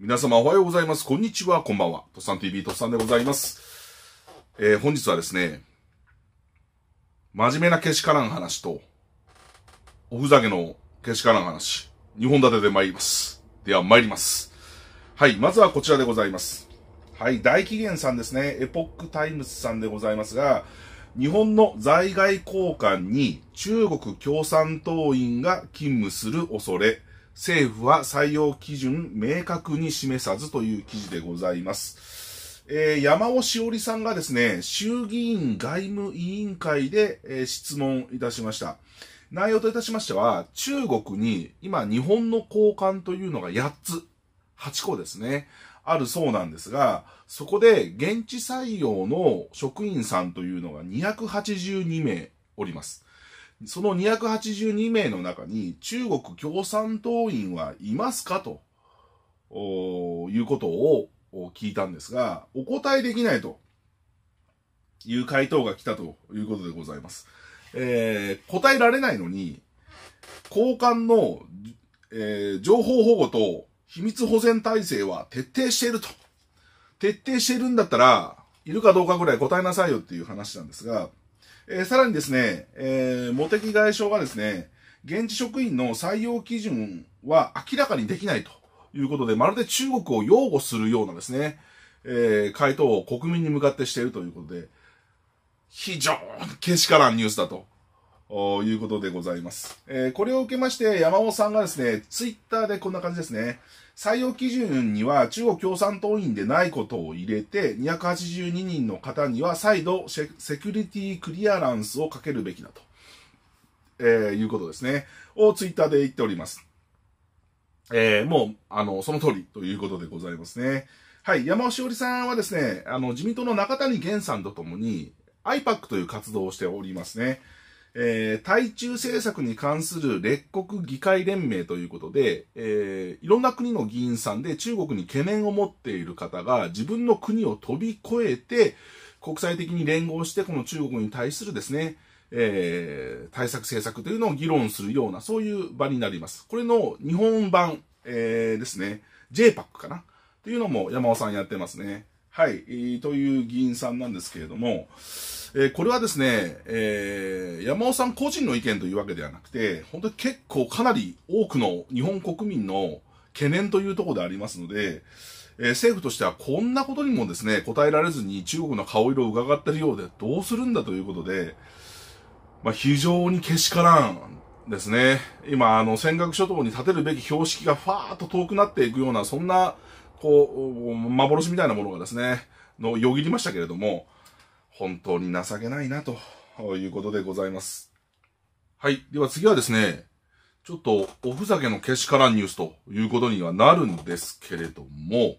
皆様おはようございます。こんにちは、こんばんは。とっさん TV とっさんでございます。えー、本日はですね、真面目なけしからん話と、おふざけのけしからん話、二本立てで参ります。では参ります。はい、まずはこちらでございます。はい、大紀元さんですね、エポックタイムズさんでございますが、日本の在外交換に中国共産党員が勤務する恐れ、政府は採用基準明確に示さずという記事でございます。えー、山尾しおりさんがですね、衆議院外務委員会で、えー、質問いたしました。内容といたしましては、中国に今日本の交換というのが8つ、8個ですね、あるそうなんですが、そこで現地採用の職員さんというのが282名おります。その282名の中に中国共産党員はいますかということを聞いたんですが、お答えできないという回答が来たということでございます。えー、答えられないのに、交換の、えー、情報保護と秘密保全体制は徹底していると。徹底しているんだったら、いるかどうかぐらい答えなさいよっていう話なんですが、えー、さらにですね、えー、茂木外相がですね、現地職員の採用基準は明らかにできないということで、まるで中国を擁護するようなですね、えー、回答を国民に向かってしているということで、非常にけしからんニュースだということでございます。えー、これを受けまして、山尾さんがですね、ツイッターでこんな感じですね。採用基準には中国共産党員でないことを入れて、282人の方には再度セキュリティクリアランスをかけるべきだと、えー、いうことですね。をツイッターで言っております。えー、もう、あの、その通りということでございますね。はい、山尾しおりさんはですね、あの、自民党の中谷源さんとともに、IPAC という活動をしておりますね。えー、対中政策に関する列国議会連盟ということで、えー、いろんな国の議員さんで中国に懸念を持っている方が自分の国を飛び越えて国際的に連合してこの中国に対するですね、えー、対策政策というのを議論するようなそういう場になります。これの日本版、えー、ですね、JPAC かなというのも山尾さんやってますね。はい、という議員さんなんですけれども、えー、これはですね、えー、山尾さん個人の意見というわけではなくて、本当に結構かなり多くの日本国民の懸念というところでありますので、えー、政府としてはこんなことにもですね、答えられずに中国の顔色を伺っているようでどうするんだということで、まあ、非常にけしからんですね。今、あの、尖閣諸島に建てるべき標識がファーっと遠くなっていくような、そんなこう、幻みたいなものがですね、のよぎりましたけれども、本当に情けないな、ということでございます。はい。では次はですね、ちょっとおふざけのけしからんニュースということにはなるんですけれども、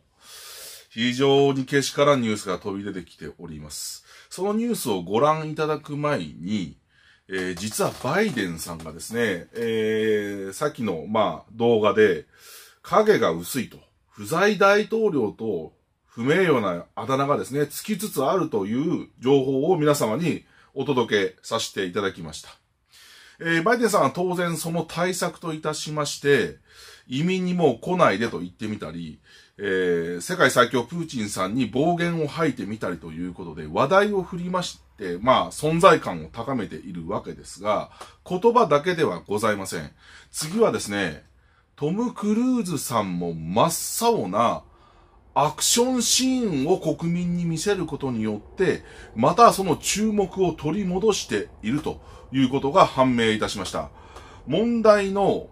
非常にけしからんニュースが飛び出てきております。そのニュースをご覧いただく前に、えー、実はバイデンさんがですね、えー、さっきの、まあ、動画で、影が薄いと不在大統領と不名誉なあだ名がですね、つきつつあるという情報を皆様にお届けさせていただきました。えー、バイデンさんは当然その対策といたしまして、移民にも来ないでと言ってみたり、えー、世界最強プーチンさんに暴言を吐いてみたりということで話題を振りまして、まあ存在感を高めているわけですが、言葉だけではございません。次はですね、トム・クルーズさんも真っ青なアクションシーンを国民に見せることによって、またその注目を取り戻しているということが判明いたしました。問題の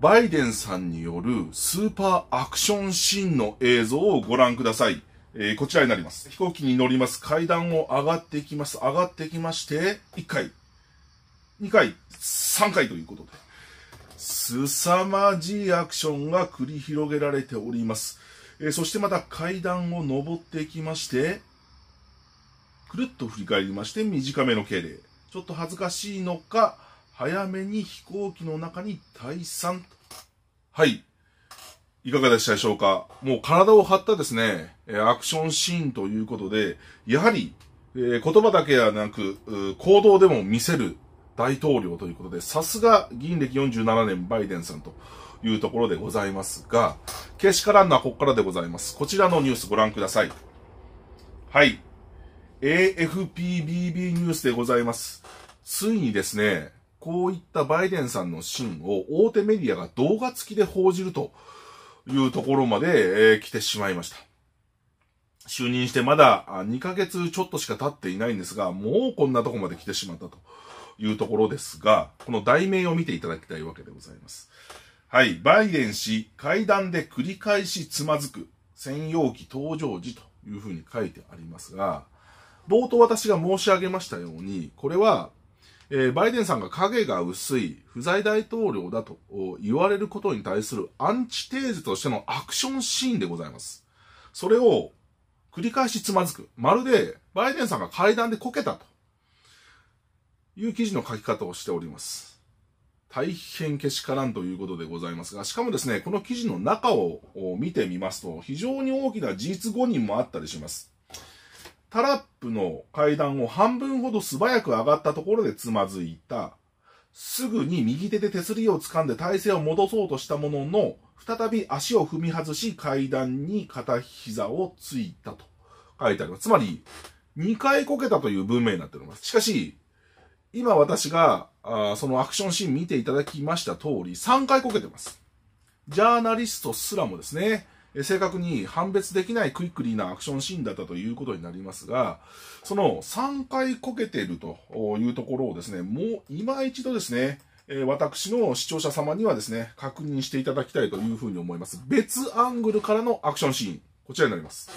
バイデンさんによるスーパーアクションシーンの映像をご覧ください。えー、こちらになります。飛行機に乗ります。階段を上がっていきます。上がってきまして、1回、2回、3回ということで。凄まじいアクションが繰り広げられております。えそしてまた階段を上っていきまして、くるっと振り返りまして、短めの敬礼。ちょっと恥ずかしいのか、早めに飛行機の中に退散。はい。いかがでしたでしょうかもう体を張ったですね、アクションシーンということで、やはり、え言葉だけではなく、行動でも見せる大統領ということで、さすが議員歴47年バイデンさんというところでございますが、けしからんのはここからでございます。こちらのニュースご覧ください。はい。AFPBB ニュースでございます。ついにですね、こういったバイデンさんのシーンを大手メディアが動画付きで報じるというところまで、えー、来てしまいました。就任してまだ2ヶ月ちょっとしか経っていないんですが、もうこんなとこまで来てしまったというところですが、この題名を見ていただきたいわけでございます。はい。バイデン氏、会談で繰り返しつまずく、専用機登場時というふうに書いてありますが、冒頭私が申し上げましたように、これは、えー、バイデンさんが影が薄い不在大統領だと言われることに対するアンチテーゼとしてのアクションシーンでございます。それを繰り返しつまずく。まるでバイデンさんが会談でこけたという記事の書き方をしております。大変けしからんということでございますが、しかもですね、この記事の中を見てみますと、非常に大きな事実誤認もあったりします。タラップの階段を半分ほど素早く上がったところでつまずいた。すぐに右手で手すりを掴んで体勢を戻そうとしたものの、再び足を踏み外し階段に片膝をついたと書いてあります。つまり、2回こけたという文明になっております。しかし、今私があそのアクションシーン見ていただきました通り、3回こけてます。ジャーナリストすらもですね、正確に判別できないクイックリーなアクションシーンだったということになりますが、その3回こけているというところをですね、もう今一度ですね、私の視聴者様にはですね、確認していただきたいというふうに思います。別アングルからのアクションシーン、こちらになります。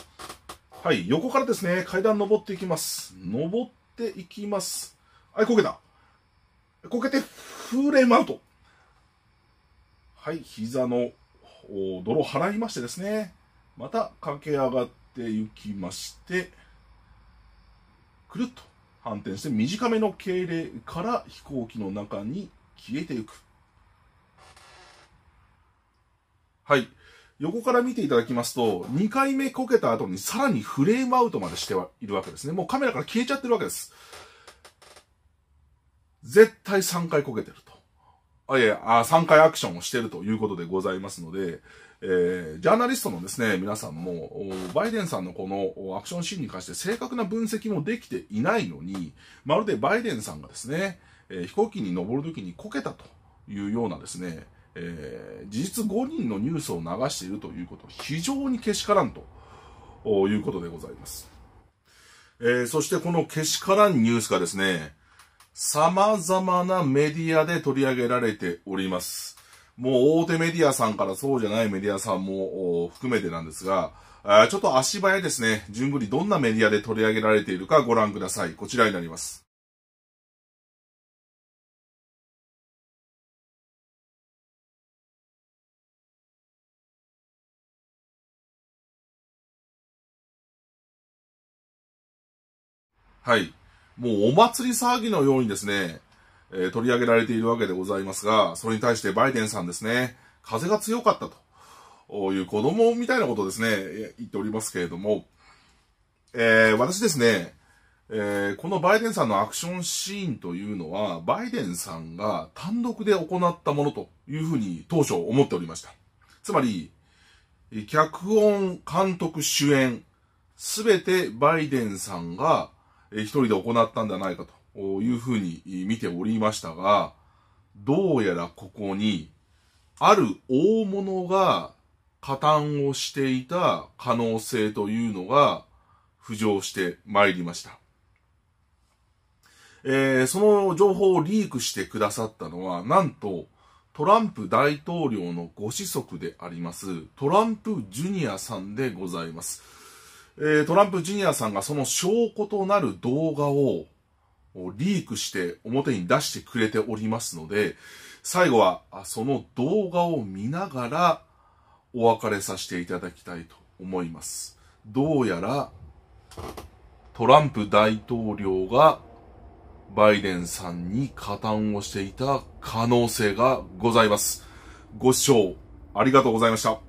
はい、横からですね、階段登っていきます。登っていきます。はい、こけた。こけて、フレームアウト。はい、膝の泥払いましてですね、また駆け上がっていきまして、くるっと反転して短めの敬礼から飛行機の中に消えていく。はい。横から見ていただきますと、2回目こけた後にさらにフレームアウトまでしてはいるわけですね。もうカメラから消えちゃってるわけです。絶対3回こけてると。あ、いやあ、3回アクションをしてるということでございますので、えー、ジャーナリストのですね、皆さんも、バイデンさんのこのアクションシーンに関して正確な分析もできていないのに、まるでバイデンさんがですね、えー、飛行機に登るときにこけたというようなですね、えー、事実5人のニュースを流しているということ、非常にけしからんということでございます。えー、そしてこのけしからんニュースがですね、様々なメディアで取り上げられております。もう大手メディアさんからそうじゃないメディアさんも含めてなんですが、ちょっと足早ですね、順繰りどんなメディアで取り上げられているかご覧ください。こちらになります。はい。もうお祭り騒ぎのようにですね、えー、取り上げられているわけでございますが、それに対してバイデンさんですね、風が強かったという子供みたいなことをですね、言っておりますけれども、えー、私ですね、えー、このバイデンさんのアクションシーンというのは、バイデンさんが単独で行ったものというふうに当初思っておりました。つまり、脚本、監督、主演、すべてバイデンさんが一人で行ったんではないかというふうに見ておりましたが、どうやらここに、ある大物が加担をしていた可能性というのが浮上してまいりました。えー、その情報をリークしてくださったのは、なんと、トランプ大統領のご子息であります、トランプジュニアさんでございます。えトランプジュニアさんがその証拠となる動画をリークして表に出してくれておりますので、最後はその動画を見ながらお別れさせていただきたいと思います。どうやらトランプ大統領がバイデンさんに加担をしていた可能性がございます。ご視聴ありがとうございました。